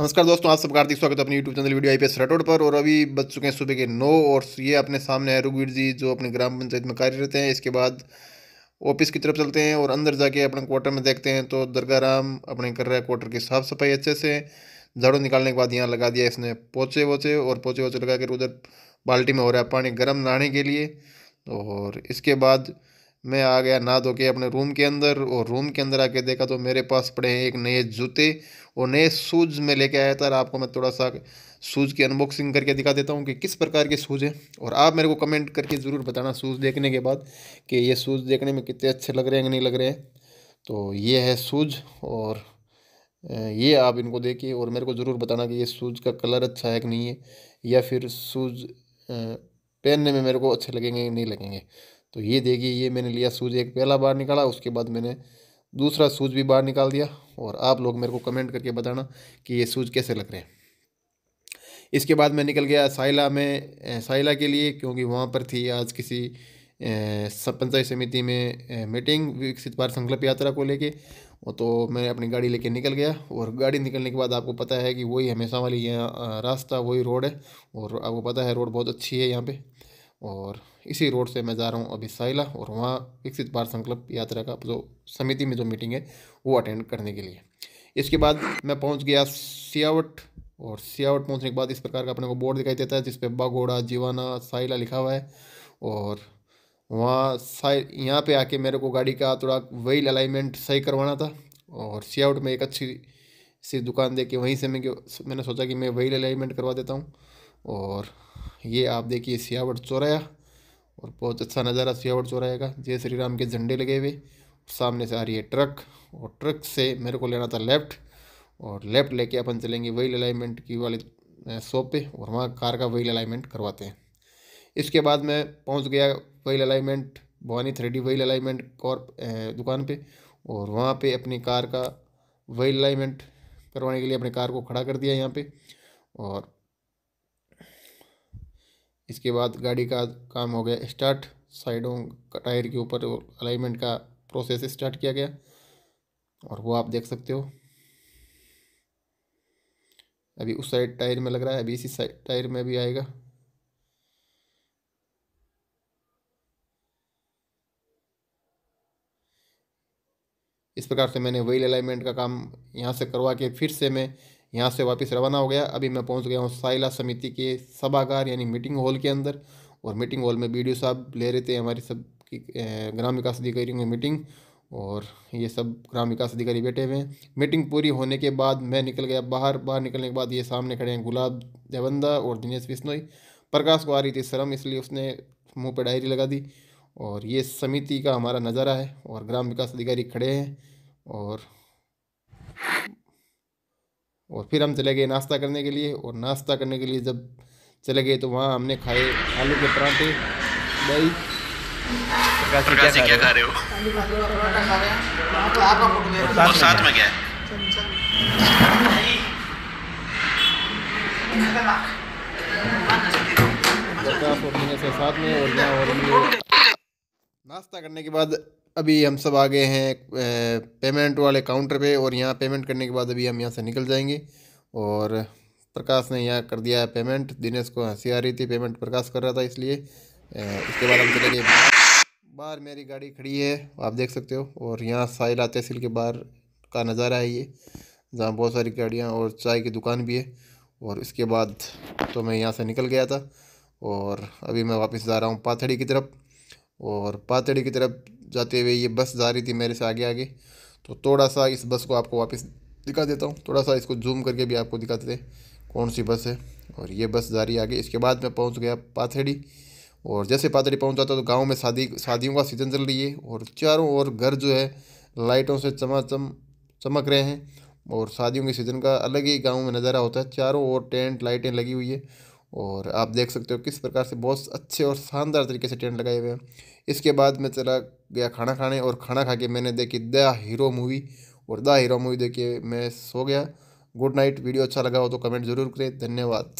नमस्कार दोस्तों आप सबका हार्दिक स्वागत है अपने YouTube channel video I IPS Rathod पर और अभी बच चुके हैं सुबह के नौ और ये अपने सामने है रघुवीर जी जो अपने ग्राम पंचायत में कार्यरत हैं इसके बाद ऑफिस की तरफ चलते हैं और अंदर जाके अपने क्वार्टर में देखते हैं तो दरगाह राम अपने कर रहा है क्वार्टर की साफ़ सफाई अच्छे से झाड़ू निकालने के बाद यहाँ लगा दिया इसने पोचे वोचे और पोचे वोचे लगा कर उधर बाल्टी में हो रहा है पानी गर्म नहाने के लिए और इसके बाद मैं आ गया ना धो के अपने रूम के अंदर और रूम के अंदर आके देखा तो मेरे पास पड़े हैं एक नए जूते और नए शूज़ में लेके आया था आपको मैं थोड़ा सा शूज़ की अनबॉक्सिंग करके दिखा देता हूँ कि किस प्रकार के शूज़ हैं और आप मेरे को कमेंट करके ज़रूर बताना शूज़ देखने के बाद कि ये शूज़ देखने में कितने अच्छे लग रहे हैं कि नहीं लग रहे हैं तो ये है शूज़ और ये आप इनको देखिए और मेरे को ज़रूर बताना कि ये शूज़ का कलर अच्छा है कि नहीं है या फिर शूज़ पहनने में मेरे को अच्छे लगेंगे नहीं लगेंगे तो ये देखिए ये मैंने लिया सूज एक पहला बार निकाला उसके बाद मैंने दूसरा सूज भी बाहर निकाल दिया और आप लोग मेरे को कमेंट करके बताना कि ये सूज कैसे लग रहे हैं इसके बाद मैं निकल गया साइला में साइला के लिए क्योंकि वहाँ पर थी आज किसी पंचायत समिति में मीटिंग विकसित भारत संकल्प यात्रा को लेके तो मैं अपनी गाड़ी लेके निकल गया और गाड़ी निकलने के बाद आपको पता है कि वही हमेशा वाली यहाँ रास्ता वही रोड है और आपको पता है रोड बहुत अच्छी है यहाँ पर और इसी रोड से मैं जा रहा हूँ अभी साइला और वहाँ विकसित भारत संकल्प यात्रा का जो समिति में जो मीटिंग है वो अटेंड करने के लिए इसके बाद मैं पहुँच गया सियावट और सियावट पहुँचने के बाद इस प्रकार का अपने को बोर्ड दिखाई देता है जिसपे बागोड़ा जीवाना साइला लिखा हुआ है और वहाँ साइ यहाँ पर आके मेरे को गाड़ी का थोड़ा व्हील अलाइनमेंट सही करवाना था और सियावट में एक अच्छी सी दुकान दे के वहीं से मैं मैंने सोचा कि मैं व्हील अलाइनमेंट करवा देता हूँ और ये आप देखिए सियावट चौराया और बहुत अच्छा नज़ारा सियावट चौराया का जय श्री राम के झंडे लगे हुए सामने से आ रही है ट्रक और ट्रक से मेरे को लेना था लेफ़्ट और लेफ़्ट लेके अपन चलेंगे व्हील अलाइनमेंट की वाले शॉप पे और वहाँ कार का व्हील अलाइनमेंट करवाते हैं इसके बाद मैं पहुँच गया wheel alignment Bhavani three D wheel alignment corp दुकान पे और वहाँ पे अपनी कार का व्हील अलाइनमेंट करवाने के लिए अपनी कार को खड़ा कर दिया यहाँ पे और इसके बाद गाड़ी का काम हो गया स्टार्ट साइडों का टायर के ऊपर अलाइनमेंट का प्रोसेस स्टार्ट किया गया और वो आप देख सकते हो अभी उस साइड टायर में लग रहा है अभी इसी साइड टायर में भी आएगा इस प्रकार से मैंने व्हील अलाइनमेंट का काम यहाँ से करवा के फिर से मैं यहाँ से वापस रवाना हो गया अभी मैं पहुँच गया हूँ साइला समिति के सभागार यानी मीटिंग हॉल के अंदर और मीटिंग हॉल में बी साहब ले रहे थे हमारी सब की ग्राम विकास अधिकारी में मीटिंग और ये सब ग्राम विकास अधिकारी बैठे हुए हैं मीटिंग पूरी होने के बाद मैं निकल गया बाहर बाहर निकलने के बाद ये सामने खड़े हैं गुलाब देवंदा और दिनेश बिश्नोई प्रकाश को आ रही थी शर्म इसलिए उसने मुंह पर डायरी लगा दी और ये समिति का हमारा नज़ारा है और ग्राम विकास अधिकारी खड़े हैं और और फिर हम चले गए नाश्ता करने के लिए और नाश्ता करने के लिए जब चले गए तो वहाँ हमने खाए आलू के पराठे दही क्या खा रहे हो साथ में क्या है साथ में और यहाँ और नाश्ता करने के बाद अभी हम सब आ गए हैं पेमेंट वाले काउंटर पे और यहाँ पेमेंट करने के बाद अभी हम यहाँ से निकल जाएंगे और प्रकाश ने यहाँ कर दिया है पेमेंट दिनेश को हंसी आ रही थी पेमेंट प्रकाश कर रहा था इसलिए इसके बाद हम चले गए बाहर मेरी गाड़ी खड़ी है आप देख सकते हो और यहाँ साहिला तहसील के बाहर का नज़ारा है ये जहाँ बहुत सारी गाड़ियाँ और चाय की दुकान भी है और इसके बाद तो मैं यहाँ से निकल गया था और अभी मैं वापस जा रहा हूँ पाथड़ी की तरफ और पातड़ी की तरफ जाते हुए ये बस जा रही थी मेरे से आगे आगे तो थोड़ा सा इस बस को आपको वापस दिखा देता हूँ थोड़ा सा इसको जूम करके भी आपको दिखा देते कौन सी बस है और ये बस जा रही आगे इसके बाद मैं पहुँच गया पाथड़ी और जैसे पाथड़ी पहुँच जाता तो गाँव में शादी शादियों का सीज़न चल रही है और चारों ओर घर जो है लाइटों से चमाचम चमक रहे हैं और शादियों के सीज़न का अलग ही गाँव में नज़ारा होता है चारों ओर टेंट लाइटें लगी हुई है और आप देख सकते हो किस प्रकार से बहुत अच्छे और शानदार तरीके से टेंट लगाए हुए हैं इसके बाद मैं चला गया खाना खाने और खाना खा के मैंने देखी द हीरो मूवी और द हीरो मूवी देखिए मैं सो गया गुड नाइट वीडियो अच्छा लगा हो तो कमेंट ज़रूर करें धन्यवाद